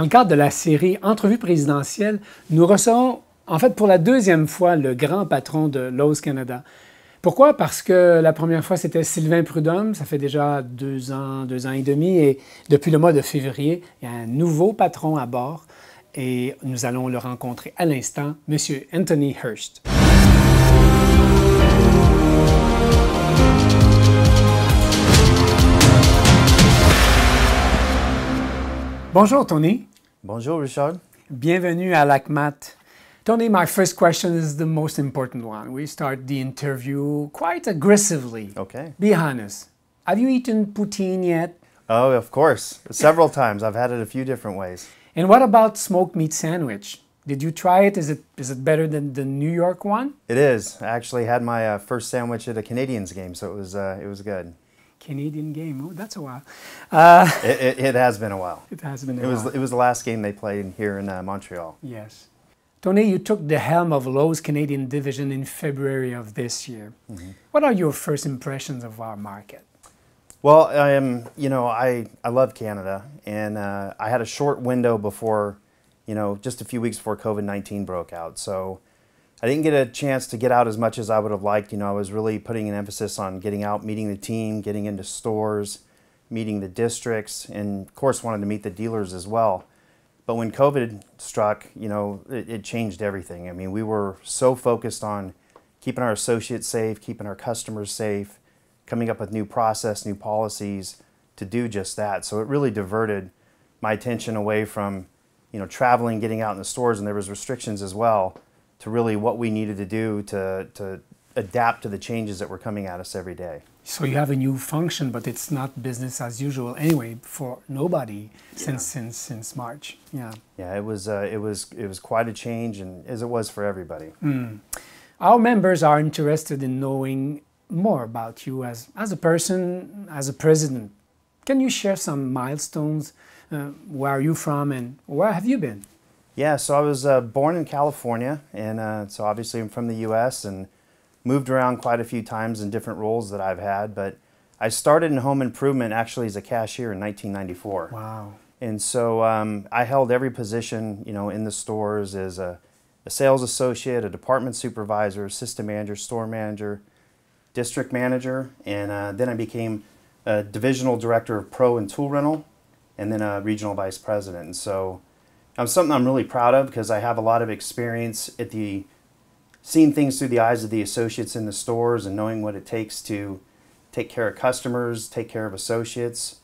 Dans le cadre de la série Entrevue présidentielle, nous recevons en fait pour la deuxième fois le grand patron de Lowe's Canada. Pourquoi? Parce que la première fois, c'était Sylvain Prudhomme. Ça fait déjà deux ans, deux ans et demi. Et depuis le mois de février, il y a un nouveau patron à bord. Et nous allons le rencontrer à l'instant, M. Anthony Hurst. Bonjour, Tony. Bonjour, Richard. Bienvenue à LACMAT. Tony, my first question is the most important one. We start the interview quite aggressively. Okay. Be honest. Have you eaten poutine yet? Oh, of course. Several times. I've had it a few different ways. And what about smoked meat sandwich? Did you try it? Is it is it better than the New York one? It is. I actually had my uh, first sandwich at a Canadians game, so it was uh, it was good. Canadian game. Oh, that's a while. Uh, it, it, it, has been a while. It has been. it was it was the last game they played here in uh, Montreal. Yes. Tony, you took the helm of Lowe's Canadian division in February of this year. Mm -hmm. What are your first impressions of our market? Well, I am, you know, I, I love Canada, and uh, I had a short window before, you know, just a few weeks before COVID 19 broke out. So I didn't get a chance to get out as much as I would have liked. You know, I was really putting an emphasis on getting out, meeting the team, getting into stores, meeting the districts, and of course wanted to meet the dealers as well. But when COVID struck, you know, it, it changed everything. I mean, we were so focused on keeping our associates safe, keeping our customers safe, coming up with new process, new policies to do just that. So it really diverted my attention away from, you know, traveling, getting out in the stores, and there was restrictions as well to really what we needed to do to, to adapt to the changes that were coming at us every day. So you have a new function, but it's not business as usual anyway for nobody since since since March. Yeah. Yeah, it was uh, it was it was quite a change, and as it was for everybody. Mm. Our members are interested in knowing more about you as as a person, as a president. Can you share some milestones? Uh, where are you from, and where have you been? Yeah, so I was uh, born in California, and uh, so obviously I'm from the U.S. and moved around quite a few times in different roles that I've had. But I started in home improvement actually as a cashier in 1994. Wow! And so um, I held every position, you know, in the stores as a, a sales associate, a department supervisor, system manager, store manager, district manager, and uh, then I became a divisional director of pro and tool rental, and then a regional vice president. And so I'm um, something I'm really proud of because I have a lot of experience at the seeing things through the eyes of the associates in the stores and knowing what it takes to take care of customers, take care of associates,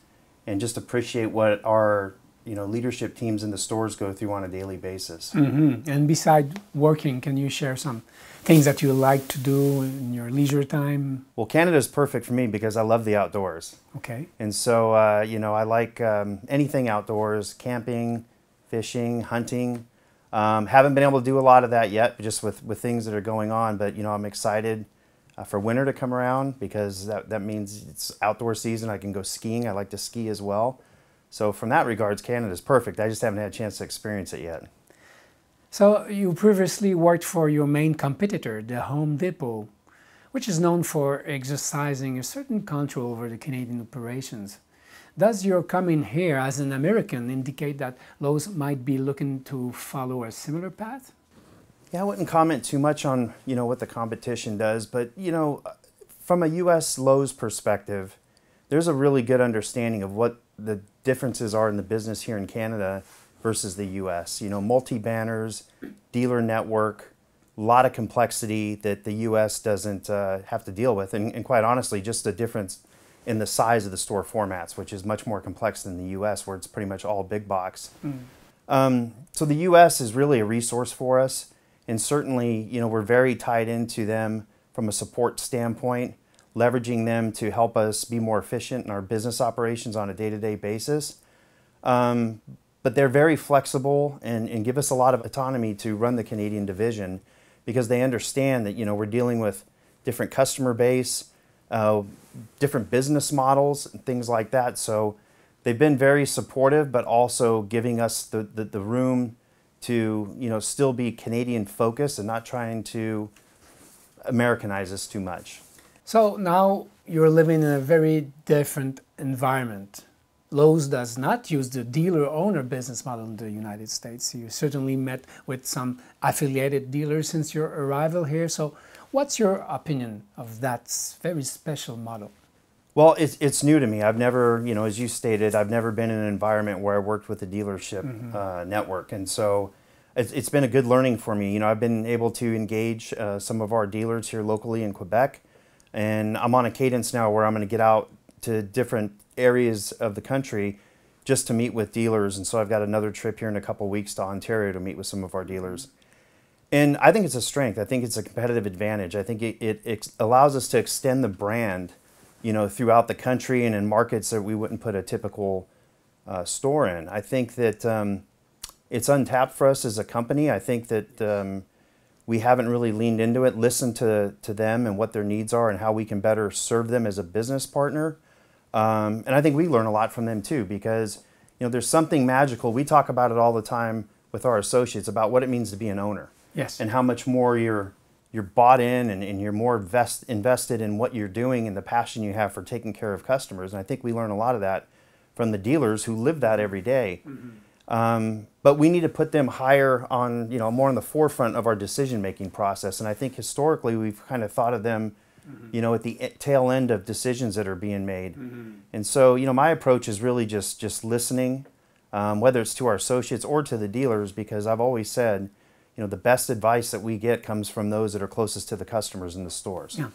and just appreciate what our you know leadership teams in the stores go through on a daily basis. Mm-hmm. And beside working, can you share some things that you like to do in your leisure time? Well, Canada is perfect for me because I love the outdoors. Okay. And so uh, you know I like um, anything outdoors, camping fishing, hunting. Um, haven't been able to do a lot of that yet, just with, with things that are going on. But you know, I'm excited uh, for winter to come around because that, that means it's outdoor season. I can go skiing. I like to ski as well. So from that regards, Canada's perfect. I just haven't had a chance to experience it yet. So you previously worked for your main competitor, the Home Depot, which is known for exercising a certain control over the Canadian operations. Does your coming here as an American indicate that Lowe's might be looking to follow a similar path? Yeah, I wouldn't comment too much on you know what the competition does, but you know, from a U.S. Lowe's perspective, there's a really good understanding of what the differences are in the business here in Canada versus the U.S. You know, multi banners, dealer network, a lot of complexity that the U.S. doesn't uh, have to deal with, and, and quite honestly, just the difference in the size of the store formats, which is much more complex than the US, where it's pretty much all big box. Mm. Um, so the US is really a resource for us. And certainly, you know, we're very tied into them from a support standpoint, leveraging them to help us be more efficient in our business operations on a day to day basis. Um, but they're very flexible and, and give us a lot of autonomy to run the Canadian division because they understand that, you know, we're dealing with different customer base, uh, different business models and things like that. So they've been very supportive, but also giving us the, the, the room to you know still be Canadian focused and not trying to Americanize us too much. So now you're living in a very different environment. Lowe's does not use the dealer owner business model in the United States. You certainly met with some affiliated dealers since your arrival here. So What's your opinion of that very special model? Well, it's, it's new to me. I've never, you know, as you stated, I've never been in an environment where I worked with a dealership mm -hmm. uh, network. And so it's, it's been a good learning for me. You know, I've been able to engage uh, some of our dealers here locally in Quebec. And I'm on a cadence now where I'm going to get out to different areas of the country just to meet with dealers. And so I've got another trip here in a couple weeks to Ontario to meet with some of our dealers. Mm-hmm. And I think it's a strength. I think it's a competitive advantage. I think it, it, it allows us to extend the brand, you know, throughout the country and in markets that we wouldn't put a typical uh, store in. I think that um, it's untapped for us as a company. I think that um, we haven't really leaned into it, listened to, to them and what their needs are and how we can better serve them as a business partner. Um, and I think we learn a lot from them too because, you know, there's something magical. We talk about it all the time with our associates about what it means to be an owner Yes. And how much more you're you're bought in and, and you're more invest invested in what you're doing and the passion you have for taking care of customers. And I think we learn a lot of that from the dealers who live that every day. Mm-hmm. Um, but we need to put them higher on, you know, more on the forefront of our decision making process. And I think historically we've kind of thought of them, mm-hmm. you know, at the tail end of decisions that are being made. Mm-hmm. And so, you know, my approach is really just just listening, um, whether it's to our associates or to the dealers, because I've always said, you know, the best advice that we get comes from those that are closest to the customers in the stores. Yeah,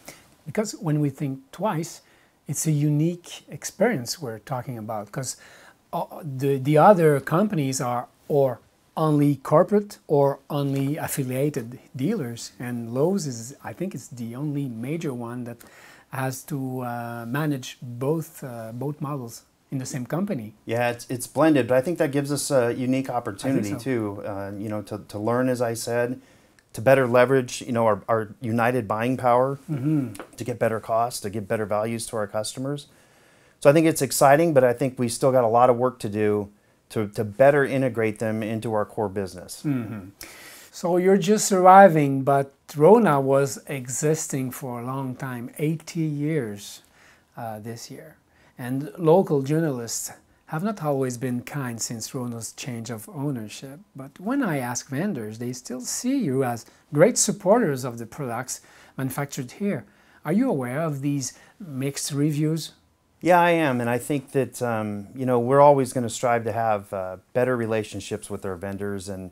because when we think twice, it's a unique experience we're talking about because uh, the, the other companies are or only corporate or only affiliated dealers and Lowe's is I think it's the only major one that has to uh, manage both uh, both models in the same company. Yeah, it's, it's blended, but I think that gives us a unique opportunity so. too. Uh, you know, to, to learn, as I said, to better leverage, you know, our, our united buying power, mm -hmm. to get better costs, to get better values to our customers. So I think it's exciting, but I think we still got a lot of work to do to, to better integrate them into our core business. Mm -hmm. So you're just arriving, but Rona was existing for a long time, 80 years uh, this year and local journalists have not always been kind since Rono's change of ownership. But when I ask vendors, they still see you as great supporters of the products manufactured here. Are you aware of these mixed reviews? Yeah, I am, and I think that um, you know we're always going to strive to have uh, better relationships with our vendors, and,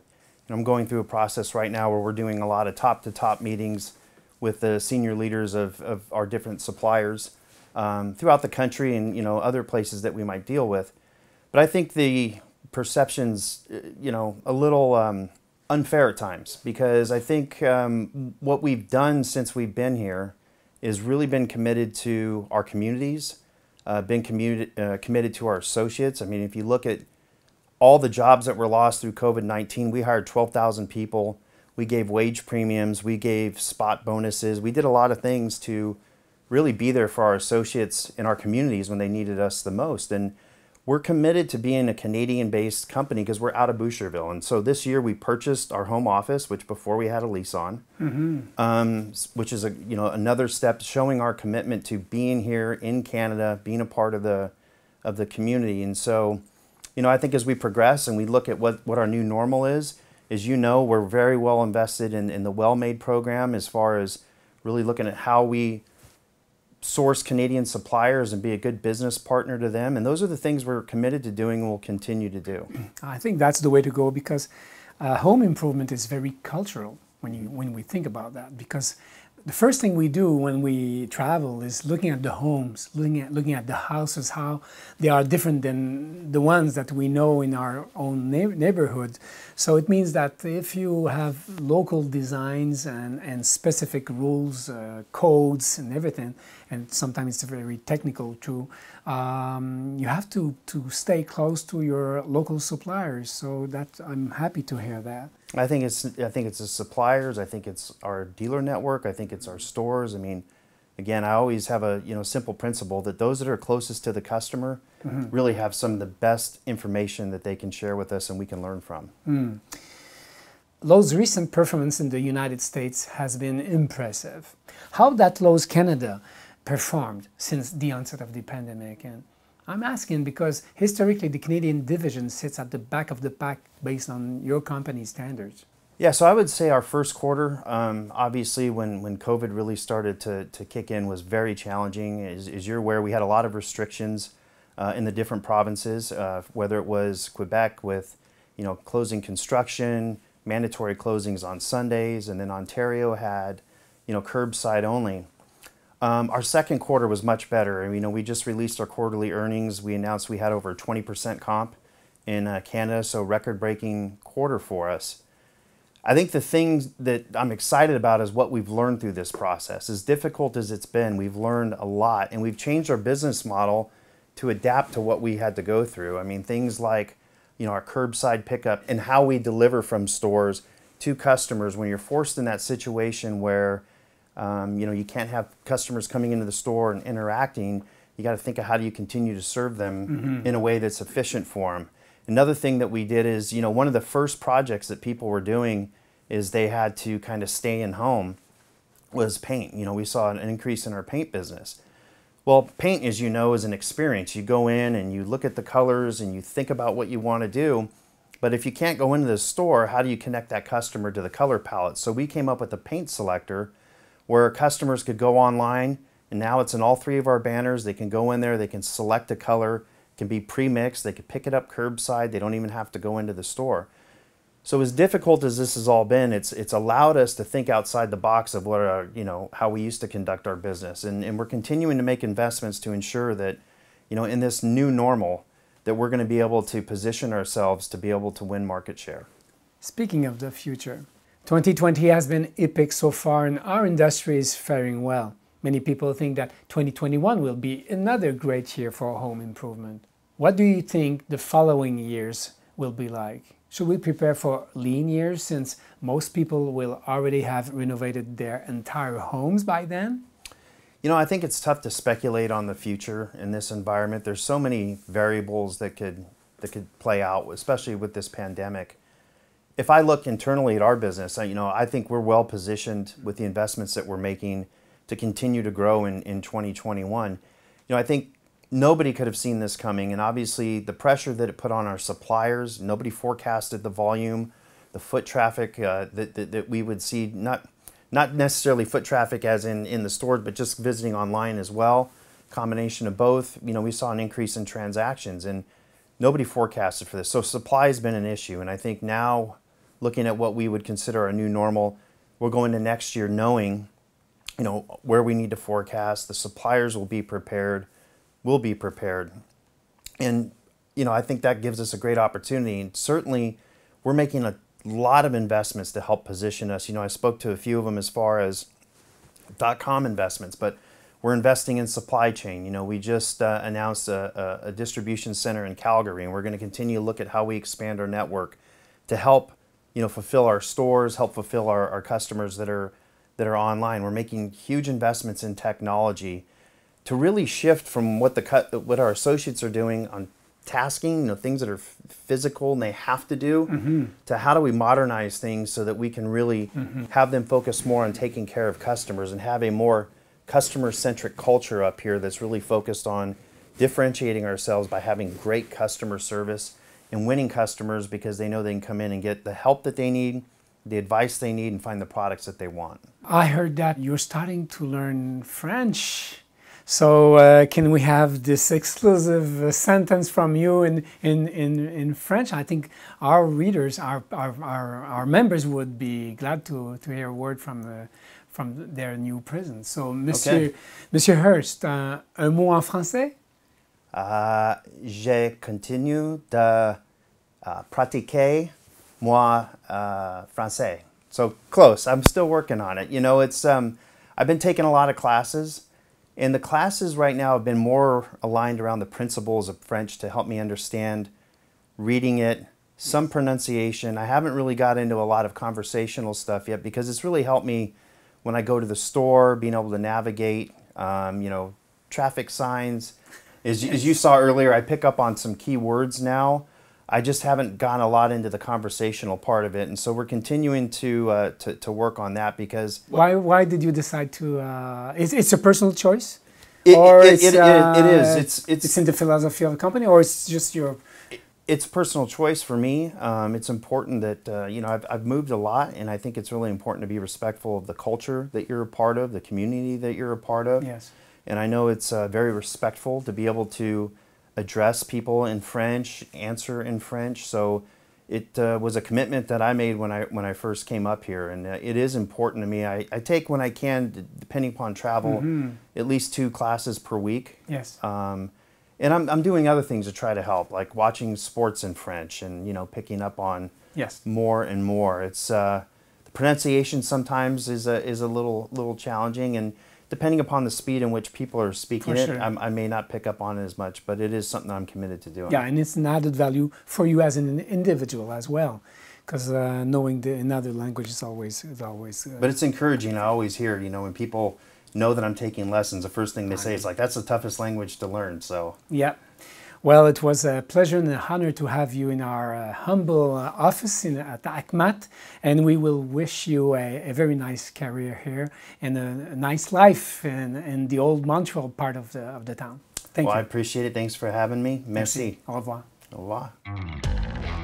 I'm going through a process right now where we're doing a lot of top-to-top -top meetings with the senior leaders of, of our different suppliers um, throughout the country and you know other places that we might deal with. But I think the perceptions, uh, you know, a little um, unfair at times because I think um, what we've done since we've been here is really been committed to our communities, uh, been commu- uh, committed to our associates. I mean, if you look at all the jobs that were lost through COVID 19, we hired 12,000 people. We gave wage premiums, we gave spot bonuses, we did a lot of things to really be there for our associates in our communities when they needed us the most. And we're committed to being a Canadian based company because we're out of Boucherville. And so this year we purchased our home office, which before we had a lease on, mm -hmm. um, which is a, you know another step showing our commitment to being here in Canada, being a part of the of the community. And so, you know, I think as we progress and we look at what, what our new normal is, as you know, we're very well invested in, in the well made program as far as really looking at how we source Canadian suppliers and be a good business partner to them. And those are the things we're committed to doing and will continue to do. I think that's the way to go because uh, home improvement is very cultural when, you, when we think about that because the first thing we do when we travel is looking at the homes, looking at, looking at the houses, how they are different than the ones that we know in our own neighborhood. So it means that if you have local designs and, and specific rules, uh, codes, and everything, and sometimes it's very technical too, um, you have to, to stay close to your local suppliers. So that I'm happy to hear that. I think it's I think it's the suppliers. I think it's our dealer network. I think it's our stores. I mean, again, I always have a you know simple principle that those that are closest to the customer mm -hmm. really have some of the best information that they can share with us and we can learn from. Mm. Lowe's recent performance in the United States has been impressive. How that Lowe's Canada performed since the onset of the pandemic and I'm asking because historically the Canadian division sits at the back of the pack based on your company standards. Yeah, so I would say our first quarter, um, obviously when, when COVID really started to, to kick in, was very challenging. As, as you're aware, we had a lot of restrictions uh, in the different provinces, uh, whether it was Quebec with you know closing construction, mandatory closings on Sundays, and then Ontario had you know curbside only. Um, our second quarter was much better. And, you know, we just released our quarterly earnings. We announced we had over 20% comp in uh, Canada, so record-breaking quarter for us. I think the thing that I'm excited about is what we've learned through this process. As difficult as it's been, we've learned a lot and we've changed our business model to adapt to what we had to go through. I mean, things like, you know, our curbside pickup and how we deliver from stores to customers when you're forced in that situation where um, you know, you can't have customers coming into the store and interacting. You got to think of how do you continue to serve them mm -hmm. in a way that's efficient for them. Another thing that we did is, you know, one of the first projects that people were doing is they had to kind of stay in home was paint. You know, we saw an increase in our paint business. Well, paint, as you know, is an experience. You go in and you look at the colors and you think about what you want to do. But if you can't go into the store, how do you connect that customer to the color palette? So we came up with a paint selector where customers could go online and now it's in all three of our banners. They can go in there, they can select a color, can be pre-mixed, they can pick it up curbside, they don't even have to go into the store. So as difficult as this has all been, it's it's allowed us to think outside the box of what our, you know, how we used to conduct our business. And and we're continuing to make investments to ensure that, you know, in this new normal, that we're going to be able to position ourselves to be able to win market share. Speaking of the future, 2020 has been epic so far and our industry is faring well. Many people think that 2021 will be another great year for home improvement. What do you think the following years will be like? Should we prepare for lean years since most people will already have renovated their entire homes by then? You know, I think it's tough to speculate on the future in this environment. There's so many variables that could that could play out, especially with this pandemic if I look internally at our business, I, you know, I think we're well positioned with the investments that we're making to continue to grow in, in 2021. You know, I think nobody could have seen this coming, and obviously the pressure that it put on our suppliers, nobody forecasted the volume, the foot traffic uh, that, that, that we would see, not, not necessarily foot traffic as in, in the stores, but just visiting online as well, combination of both. You know, we saw an increase in transactions, and nobody forecasted for this. So supply has been an issue, and I think now looking at what we would consider a new normal. we are going into next year knowing, you know, where we need to forecast. The suppliers will be prepared. We'll be prepared. And, you know, I think that gives us a great opportunity. And certainly we're making a lot of investments to help position us. You know, I spoke to a few of them as far as dot-com investments, but we're investing in supply chain. You know, we just uh, announced a, a, distribution center in Calgary, and we're going to continue to look at how we expand our network to help you know, fulfill our stores, help fulfill our, our customers that are that are online. We're making huge investments in technology to really shift from what the cut, what our associates are doing on tasking, you know, things that are physical and they have to do, mm -hmm. to how do we modernize things so that we can really mm -hmm. have them focus more on taking care of customers and have a more customer centric culture up here that's really focused on differentiating ourselves by having great customer service and winning customers because they know they can come in and get the help that they need, the advice they need, and find the products that they want. I heard that you're starting to learn French. So uh, can we have this exclusive uh, sentence from you in, in, in, in French? I think our readers, our, our, our, our members would be glad to, to hear a word from, the, from their new prison. So, Monsieur, okay. Monsieur Hurst, uh, un mot en français? Uh, je continué de uh, pratiquer moi uh, français. So close. I'm still working on it. You know, it's um, I've been taking a lot of classes, and the classes right now have been more aligned around the principles of French to help me understand reading it, some pronunciation. I haven't really got into a lot of conversational stuff yet because it's really helped me when I go to the store, being able to navigate, um, you know, traffic signs. As, as you saw earlier, I pick up on some key words now. I just haven't gone a lot into the conversational part of it, and so we're continuing to uh, to, to, work on that because why why did you decide to? Uh, it's, it's a personal choice, it, or it, it's, it, uh, it is. It's, it's it's in the philosophy of the company, or it's just your. It's personal choice for me. Um, it's important that uh, you know I've, I've moved a lot, and I think it's really important to be respectful of the culture that you're a part of, the community that you're a part of. Yes. And I know it's uh, very respectful to be able to address people in French, answer in French. So it uh, was a commitment that I made when I when I first came up here, and uh, it is important to me. I, I take when I can, depending upon travel, mm -hmm. at least two classes per week. Yes. Um, and I'm I'm doing other things to try to help, like watching sports in French, and you know picking up on yes more and more. It's uh, the pronunciation sometimes is a is a little little challenging and depending upon the speed in which people are speaking sure. it, I'm, i may not pick up on it as much, but it is something I'm committed to doing. Yeah, and it's an added value for you as an individual as well. Because uh, knowing the, another language is always, is always. Uh, but it's encouraging. I always hear, you know, when people know that I'm taking lessons, the first thing they say is like, "That's the toughest language to learn." So. Yep. Yeah well, it was a pleasure and an honor to have you in our uh, humble uh, office in, uh, at Akmat, and we will wish you a, a very nice career here and a, a nice life in, in, the old Montreal part of the, of the town. Thank well, you. I appreciate it. Thanks for having me. Merci. Merci. Au revoir. Au revoir.